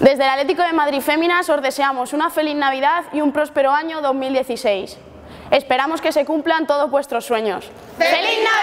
Desde el Atlético de Madrid Féminas os deseamos una feliz Navidad y un próspero año 2016. Esperamos que se cumplan todos vuestros sueños. ¡Feliz Navidad!